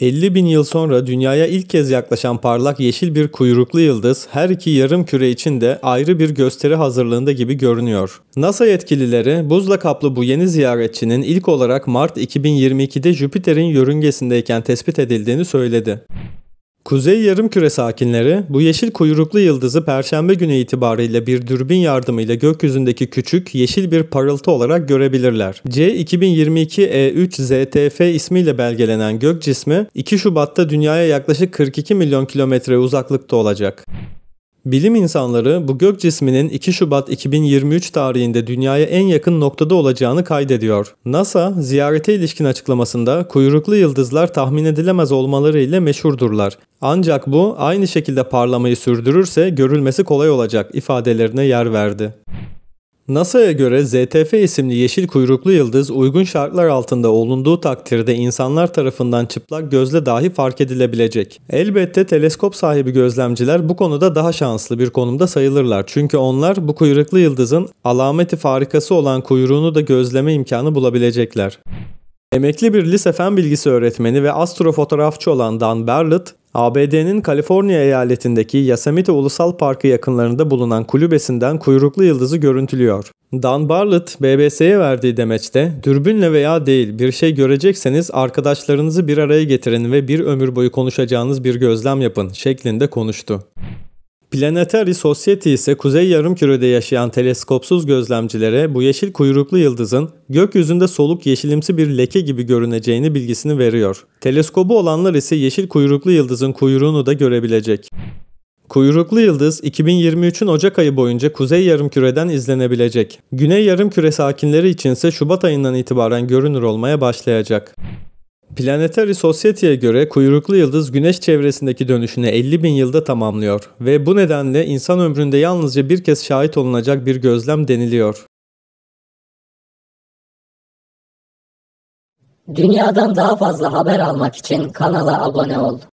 50 bin yıl sonra dünyaya ilk kez yaklaşan parlak yeşil bir kuyruklu yıldız her iki yarım küre için de ayrı bir gösteri hazırlığında gibi görünüyor. NASA yetkilileri buzla kaplı bu yeni ziyaretçinin ilk olarak Mart 2022'de Jüpiter'in yörüngesindeyken tespit edildiğini söyledi. Kuzey Yarımküre sakinleri bu yeşil kuyruklu yıldızı perşembe günü itibariyle bir dürbün yardımıyla gökyüzündeki küçük yeşil bir parıltı olarak görebilirler. C2022E3ZTF ismiyle belgelenen gök cismi 2 Şubat'ta dünyaya yaklaşık 42 milyon kilometre uzaklıkta olacak. Bilim insanları bu gök cisminin 2 Şubat 2023 tarihinde dünyaya en yakın noktada olacağını kaydediyor. NASA ziyarete ilişkin açıklamasında kuyruklu yıldızlar tahmin edilemez olmaları ile meşhurdurlar. Ancak bu aynı şekilde parlamayı sürdürürse görülmesi kolay olacak ifadelerine yer verdi. NASA'ya göre ZTF isimli yeşil kuyruklu yıldız uygun şartlar altında olunduğu takdirde insanlar tarafından çıplak gözle dahi fark edilebilecek. Elbette teleskop sahibi gözlemciler bu konuda daha şanslı bir konumda sayılırlar. Çünkü onlar bu kuyruklu yıldızın alameti farikası olan kuyruğunu da gözleme imkanı bulabilecekler. Emekli bir lise fen bilgisi öğretmeni ve astrofotoğrafçı olan Dan Barlett, ABD'nin Kaliforniya eyaletindeki Yosemite Ulusal Parkı yakınlarında bulunan kulübesinden kuyruklu yıldızı görüntülüyor. Dan Barlett, BBS'ye verdiği demeçte, dürbünle veya değil bir şey görecekseniz arkadaşlarınızı bir araya getirin ve bir ömür boyu konuşacağınız bir gözlem yapın şeklinde konuştu. Planetary Society ise Kuzey Yarımküre'de yaşayan teleskopsuz gözlemcilere bu yeşil kuyruklu yıldızın gökyüzünde soluk yeşilimsi bir leke gibi görüneceğini bilgisini veriyor. Teleskobu olanlar ise yeşil kuyruklu yıldızın kuyruğunu da görebilecek. Kuyruklu Yıldız 2023'ün Ocak ayı boyunca Kuzey Yarımküre'den izlenebilecek. Güney Yarımküre sakinleri içinse Şubat ayından itibaren görünür olmaya başlayacak. Planetary Society'ye göre kuyruklu yıldız güneş çevresindeki dönüşünü 50 bin yılda tamamlıyor ve bu nedenle insan ömründe yalnızca bir kez şahit olunacak bir gözlem deniliyor. Dünyadan daha fazla haber almak için kanala abone ol.